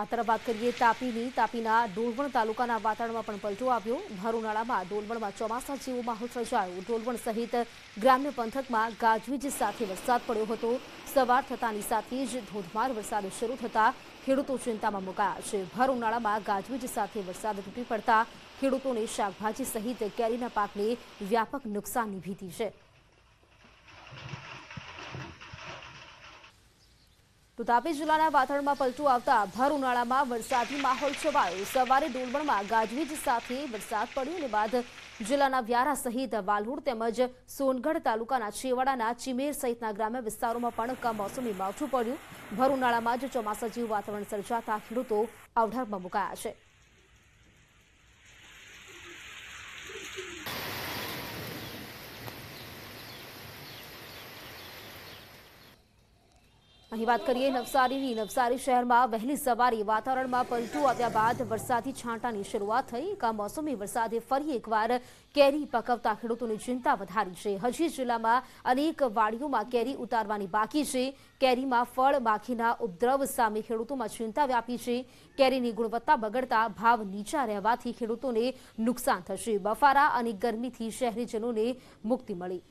આ તરફ વાત કરીએ તાપીની તાપીના ડોલવણ તાલુકાના વાતાવરણમાં પણ પલટો આવ્યો ઉનાળામાં ડોલવણમાં ચોમાસા જેવો માહોલ સર્જાયો ડોલવણ સહિત ગ્રામ્ય પંથકમાં ગાજવીજ સાથે વરસાદ પડ્યો હતો સવાર થતાની સાથે જ ધોધમાર વરસાદ શરૂ થતાં ખેડૂતો ચિંતામાં મુકાયા છે ઉનાળામાં ગાજવીજ સાથે વરસાદ તૂટી પડતા ખેડૂતોને શાકભાજી સહિત કેરીના પાકને વ્યાપક નુકસાનની ભીતિ છે તો તાપી જિલ્લાના વાતાવરણમાં પલટું આવતા ભર ઉનાળામાં વરસાદી માહોલ છવાયો સવારે ડોલબણમાં ગાજવીજ સાથે વરસાદ પડ્યો અને બાદ જિલ્લાના વ્યારા સહિત વાલહુડ તેમજ સોનગઢ તાલુકાના છેવાડાના ચીમેર સહિતના ગ્રામ્ય વિસ્તારોમાં પણ કમોસમી માવઠું પડ્યું ભર ઉનાળામાં જ ચોમાસા જેવું વાતાવરણ સર્જાતા ખેડૂતો આવઢારમાં મુકાયા છે અહીં વાત કરીએ નવસારીની નવસારી શહેરમાં વહેલી સવારે વાતાવરણમાં પલટો આવ્યા બાદ વરસાદી છાંટાની શરૂઆત થઈ એક મોસમી વરસાદે ફરી એકવાર કેરી પકવતા ખેડૂતોની ચિંતા વધારી છે હજી જિલ્લામાં અનેક વાડીઓમાં કેરી ઉતારવાની બાકી છે કેરીમાં ફળ માખીના ઉપદ્રવ સામે ખેડૂતોમાં ચિંતા વ્યાપી છે કેરીની ગુણવત્તા બગડતા ભાવ નીચા રહેવાથી ખેડૂતોને નુકસાન થશે બફારા અને ગરમીથી શહેરીજનોને મુક્તિ મળી